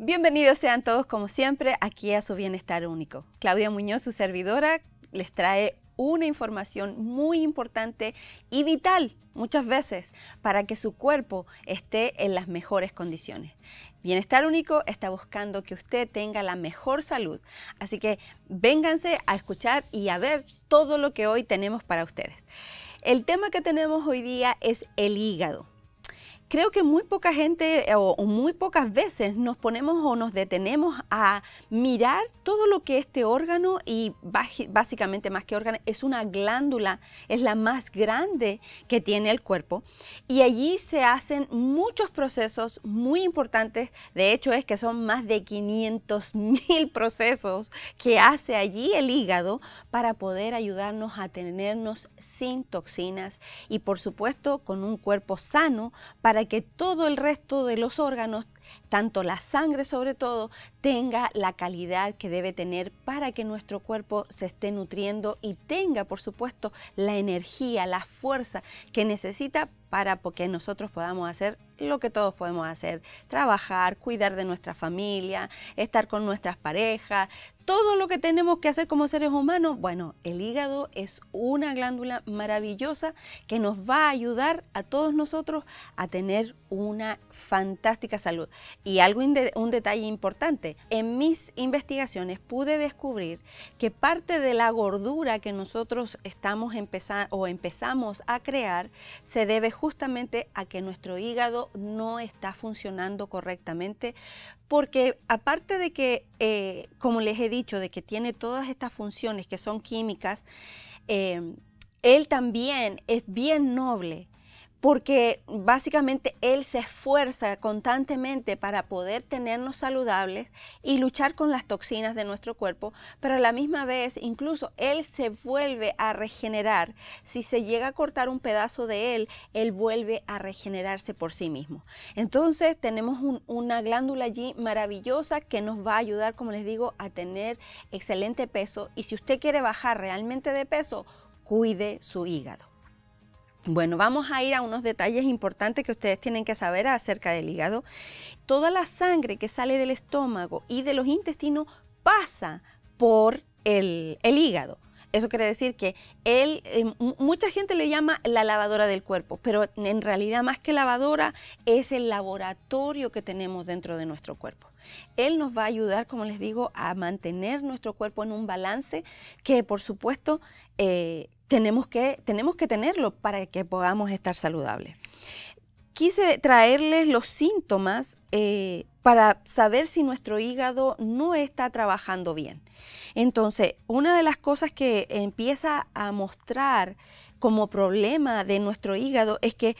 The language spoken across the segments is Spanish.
Bienvenidos sean todos como siempre aquí a su Bienestar Único. Claudia Muñoz, su servidora, les trae una información muy importante y vital muchas veces para que su cuerpo esté en las mejores condiciones. Bienestar Único está buscando que usted tenga la mejor salud, así que vénganse a escuchar y a ver todo lo que hoy tenemos para ustedes. El tema que tenemos hoy día es el hígado creo que muy poca gente eh, o, muy pocas veces nos ponemos o nos detenemos a mirar todo lo que este órgano y básicamente más que órgano es una glándula, es la más grande que tiene el cuerpo y allí se hacen muchos procesos muy importantes, de hecho es que son más de 500 mil procesos que hace allí el hígado para poder ayudarnos a tenernos sin toxinas y por supuesto con un cuerpo sano para que todo el resto de los órganos, tanto la sangre sobre todo, tenga la calidad que debe tener para que nuestro cuerpo se esté nutriendo y tenga, por supuesto, la energía, la fuerza que necesita para que nosotros podamos hacer lo que todos podemos hacer, trabajar, cuidar de nuestra familia, estar con nuestras parejas, todo lo que tenemos que hacer como seres humanos. Bueno, el hígado es una glándula maravillosa que nos va a ayudar a todos nosotros a tener una fantástica salud. Y algo, un detalle importante, en mis investigaciones pude descubrir que parte de la gordura que nosotros estamos empezando o empezamos a crear se debe justamente a que nuestro hígado no está funcionando correctamente porque aparte de que, eh, como les he dicho, de que tiene todas estas funciones que son químicas, eh, él también es bien noble porque básicamente Él se esfuerza constantemente para poder tenernos saludables y luchar con las toxinas de nuestro cuerpo, pero a la misma vez incluso Él se vuelve a regenerar. Si se llega a cortar un pedazo de Él, Él vuelve a regenerarse por sí mismo. Entonces tenemos una glándula allí maravillosa que nos va a ayudar, como les digo, a tener excelente peso y si usted quiere bajar realmente de peso, cuide su hígado. Bueno, vamos a ir a unos detalles importantes que ustedes tienen que saber acerca del hígado. Toda la sangre que sale del estómago y de los intestinos pasa por el, hígado. Eso quiere decir que él, eh, mucha gente le llama la lavadora del cuerpo, pero en realidad más que lavadora es el laboratorio que tenemos dentro de nuestro cuerpo. Él nos va a ayudar, como les digo, a mantener nuestro cuerpo en un balance que por supuesto eh, tenemos que, tenemos que tenerlo para que podamos estar saludables. Quise traerles los síntomas eh, para saber si nuestro hígado no está trabajando bien. Entonces, una de las cosas que empieza a mostrar como problema de nuestro hígado es que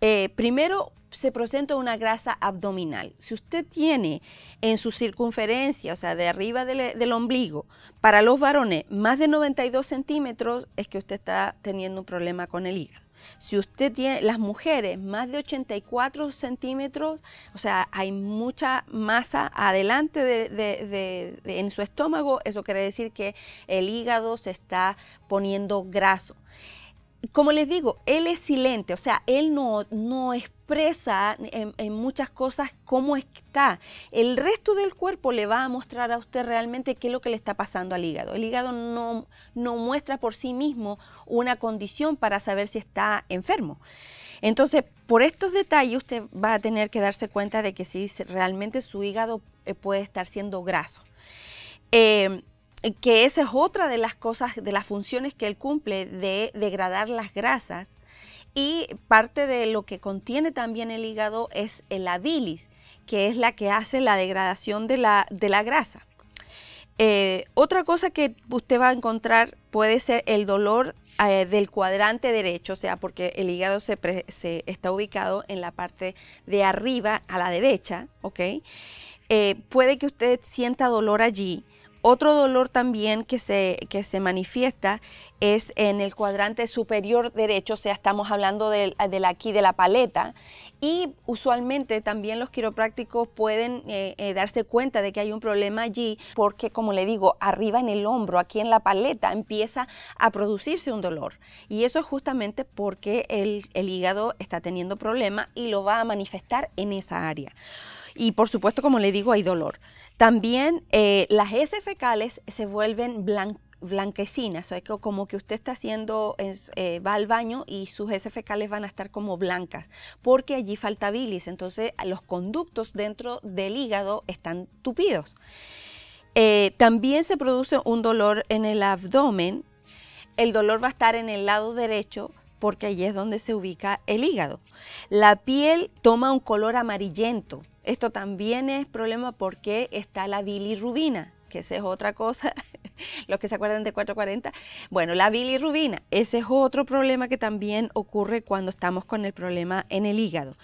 eh, primero se presenta una grasa abdominal. Si usted tiene en su circunferencia, o sea, de arriba del, eh, ombligo, para los varones más de 92 centímetros, es que usted está teniendo un problema con el hígado. Si usted tiene las mujeres más de 84 centímetros, o sea, hay mucha masa adelante en su estómago, eso quiere decir que el hígado se está poniendo graso como les digo, él es silente, o sea, él no, no expresa en, muchas cosas cómo está. El resto del cuerpo le va a mostrar a usted realmente qué es lo que le está pasando al hígado. El hígado no, no muestra por sí mismo una condición para saber si está enfermo. Entonces, por estos detalles usted va a tener que darse cuenta de que si realmente su hígado eh, puede estar siendo graso. Eh, eh, que esa es otra de las cosas, de las funciones que él cumple, de degradar las grasas. Y parte de lo que contiene también el hígado es la bilis, que es la que hace la degradación de la, de la grasa. Eh, otra cosa que usted va a encontrar puede ser el dolor eh, del cuadrante derecho, o sea, porque el hígado se, está ubicado en la parte de arriba a la derecha, ¿ok? puede que usted sienta dolor allí otro dolor también que se, se manifiesta es en el cuadrante superior derecho, o sea, estamos hablando del aquí de la paleta, y usualmente también los quiroprácticos pueden eh, eh, darse cuenta de que hay un problema allí, porque como le digo, arriba en el hombro, aquí en la paleta, empieza a producirse un dolor. Y eso es justamente porque el, el hígado está teniendo problema y lo va a manifestar en esa área y por supuesto, como le digo, hay dolor. También eh, las heces fecales se vuelven blanquecinas, o sea, como que usted está haciendo, eh, va al baño y sus heces fecales van a estar como blancas, porque allí falta bilis, entonces los conductos dentro del hígado están tupidos. Eh, también se produce un dolor en el abdomen, el dolor va a estar en el lado derecho porque allí es donde se ubica el hígado. La piel toma un color amarillento, esto también es problema porque está la bilirrubina, que esa es otra cosa, los que se acuerdan de 440. Bueno, la bilirrubina, ese es otro problema que también ocurre cuando estamos con el problema en el hígado.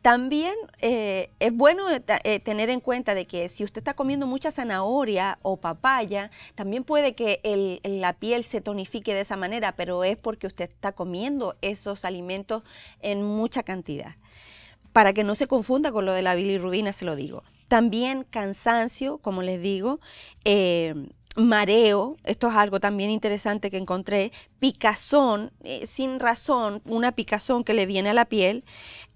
También eh, es bueno eh, eh, tener en cuenta de que si usted está comiendo mucha zanahoria o papaya, también puede que la piel se tonifique de esa manera, pero es porque usted está comiendo esos alimentos en mucha cantidad para que no se confunda con lo de la bilirrubina, se lo digo. También cansancio, como les digo, eh, mareo, esto es algo también interesante que encontré, picazón eh, sin razón, una picazón que le viene a la piel.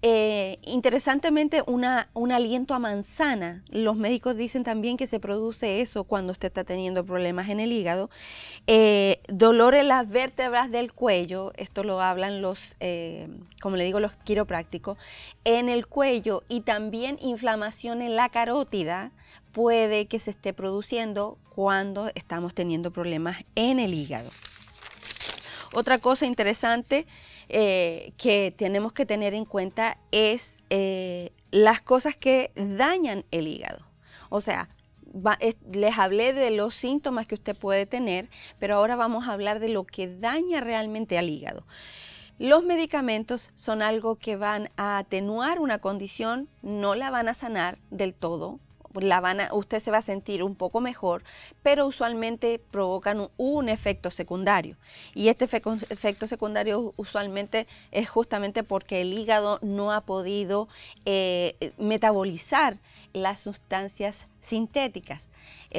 Eh, interesantemente, un aliento a manzana. Los médicos dicen también que se produce eso cuando usted está teniendo problemas en el hígado. Eh, dolor en las vértebras del cuello, esto lo hablan los, eh, como le digo, los quiroprácticos, en el cuello y también inflamación en la carótida puede que se esté produciendo cuando estamos teniendo problemas en el hígado. Otra cosa interesante eh, que tenemos que tener en cuenta es eh, las cosas que dañan el hígado. O sea, les hablé de los síntomas que usted puede tener, pero ahora vamos a hablar de lo que daña realmente al hígado. Los medicamentos son algo que van a atenuar una condición, no la van a sanar del todo, pues, la usted se va a sentir un poco mejor, pero usualmente provocan un, efecto secundario. Y este efecto secundario usualmente es justamente porque el hígado no ha podido eh, eh, metabolizar las sustancias sintéticas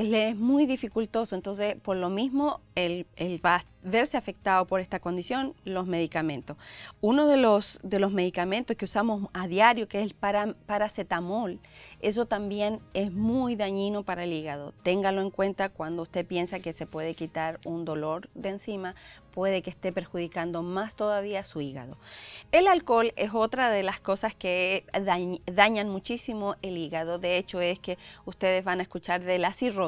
le es muy dificultoso, entonces por lo mismo él, va a verse afectado por esta condición, los medicamentos. Uno de los, de los medicamentos que usamos a diario, que es el para, paracetamol, eso también es muy dañino para el hígado. Téngalo en cuenta cuando usted piensa que se puede quitar un dolor de encima, puede que esté perjudicando más todavía su hígado. El alcohol es otra de las cosas que dañan muchísimo el hígado. De hecho, es que ustedes van a escuchar de la cirrosis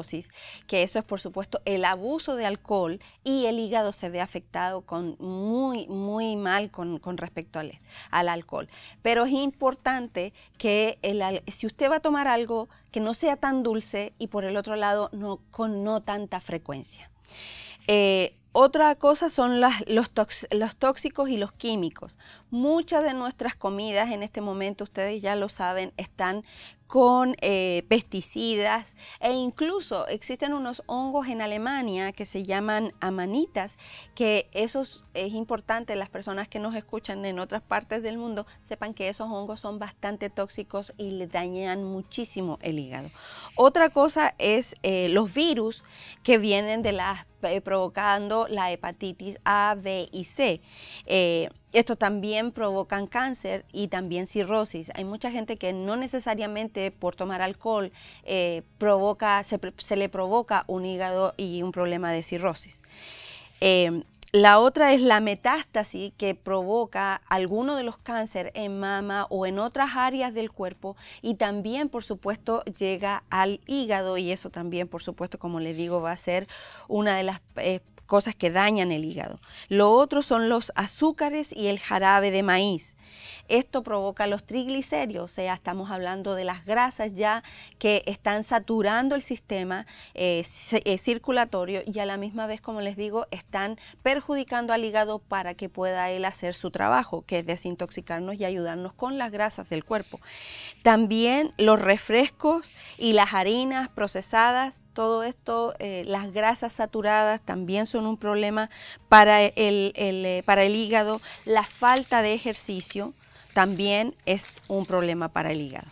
que eso es por supuesto el abuso de alcohol y el hígado se ve afectado con muy, muy mal con, respecto al, alcohol. Pero es importante que si usted va a tomar algo que no sea tan dulce y por el otro lado no, con no tanta frecuencia. Eh, otra cosa son los, tóxicos y los químicos. Muchas de nuestras comidas en este momento, ustedes ya lo saben, están con eh, pesticidas e incluso existen unos hongos en Alemania que se llaman amanitas, que eso es importante, las personas que nos escuchan en otras partes del mundo sepan que esos hongos son bastante tóxicos y le dañan muchísimo el hígado. Otra cosa es eh, los virus que vienen de las eh, provocando la hepatitis A, B y C. esto eh, estos también provocan cáncer y también cirrosis. Hay mucha gente que no necesariamente por tomar alcohol eh, provoca, se, le provoca un hígado y un problema de cirrosis. Eh, la otra es la metástasis que provoca alguno de los cánceres en mama o en otras áreas del cuerpo y también, por supuesto, llega al hígado y eso también, por supuesto, como les digo, va a ser una de las eh, cosas que dañan el hígado. Lo otro son los azúcares y el jarabe de maíz. Esto provoca los triglicéridos, o sea, estamos hablando de las grasas ya que están saturando el sistema eh, eh, circulatorio y a la misma vez, como les digo, están perjudicando al hígado para que pueda él hacer su trabajo, que es desintoxicarnos y ayudarnos con las grasas del cuerpo. También los refrescos y las harinas procesadas todo esto, eh, las grasas saturadas también son un problema para el, eh, para el hígado, la falta de ejercicio también es un problema para el hígado.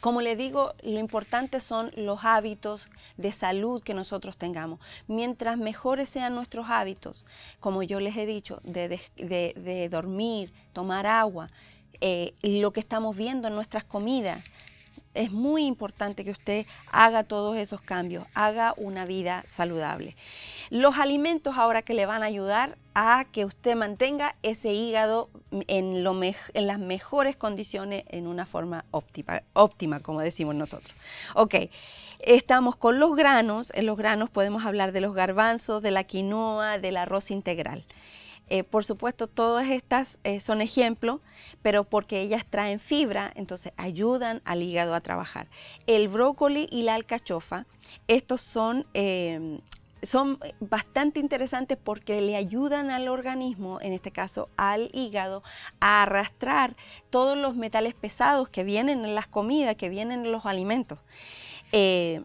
Como le digo, lo importante son los hábitos de salud que nosotros tengamos. Mientras mejores sean nuestros hábitos, como yo les he dicho, de, dormir, tomar agua, eh, lo que estamos viendo en nuestras comidas, es muy importante que usted haga todos esos cambios, haga una vida saludable. Los alimentos ahora que le van a ayudar a que usted mantenga ese hígado en, lo en las mejores condiciones, en una forma óptima, óptima, como decimos nosotros. Ok, estamos con los granos, en los granos podemos hablar de los garbanzos, de la quinoa, del arroz integral. Eh, por supuesto, todas estas eh, son ejemplos, pero porque ellas traen fibra, entonces ayudan al hígado a trabajar. El brócoli y la alcachofa, estos son em, son bastante interesantes porque le ayudan al organismo, en este caso al hígado, a arrastrar todos los metales pesados que vienen en las comidas, que vienen en los alimentos. Eh,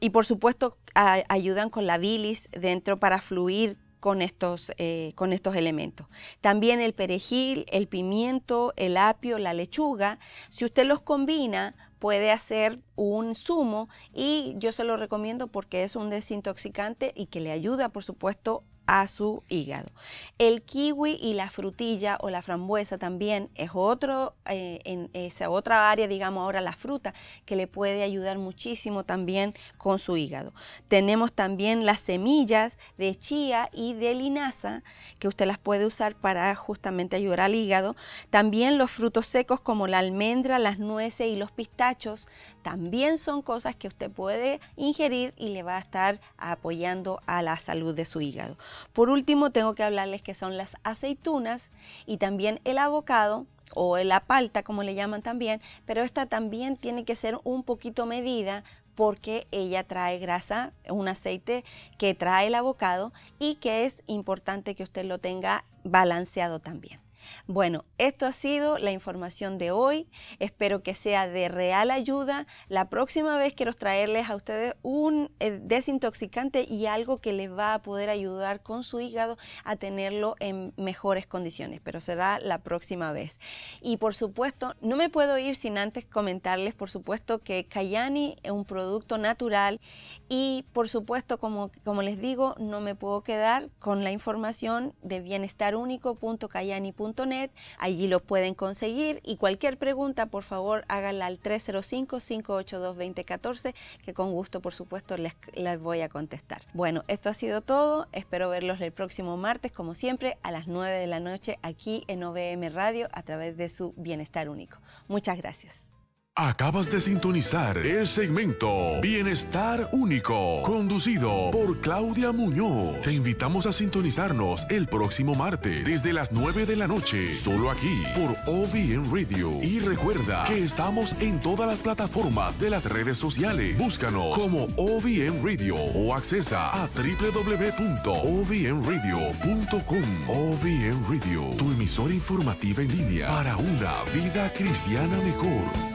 y por supuesto ayudan con la bilis dentro para fluir con estos, eh, con estos elementos. También el perejil, el pimiento, el apio, la lechuga, si usted los combina, puede hacer un zumo y yo se lo recomiendo porque es un desintoxicante y que le ayuda, por supuesto, a su hígado. El kiwi y la frutilla o la frambuesa también es otro, eh, en esa otra área, digamos ahora la fruta, que le puede ayudar muchísimo también con su hígado. Tenemos también las semillas de chía y de linaza, que usted las puede usar para justamente ayudar al hígado. También los frutos secos como la almendra, las nueces y los pistachos, también son cosas que usted puede ingerir y le va a estar apoyando a la salud de su hígado. Por último, tengo que hablarles que son las aceitunas y también el abocado o la palta, como le llaman también, pero esta también tiene que ser un poquito medida porque ella trae grasa, un aceite que trae el abocado y que es importante que usted lo tenga balanceado también. Bueno, esto ha sido la información de hoy. Espero que sea de real ayuda. La próxima vez quiero traerles a ustedes un eh, desintoxicante y algo que les va a poder ayudar con su hígado a tenerlo en mejores condiciones, pero será la próxima vez. Y por supuesto, no me puedo ir sin antes comentarles, por supuesto, que Cayani es un producto natural y por supuesto, como, les digo, no me puedo quedar con la información de único.cayani.com. Allí lo pueden conseguir y cualquier pregunta, por favor, háganla al 305-582-2014, que con gusto, por supuesto, les, les voy a contestar. Bueno, esto ha sido todo. Espero verlos el próximo martes, como siempre, a las 9 de la noche aquí en OVM Radio a través de su Bienestar Único. Muchas gracias. Acabas de sintonizar el segmento Bienestar Único, conducido por Claudia Muñoz. Te invitamos a sintonizarnos el próximo martes desde las 9 de la noche, solo aquí por OBN Radio. Y recuerda que estamos en todas las plataformas de las redes sociales. Búscanos como OBN Radio o accesa a www.ovnradio.com. OBN Radio, tu emisora informativa en línea para una vida cristiana mejor.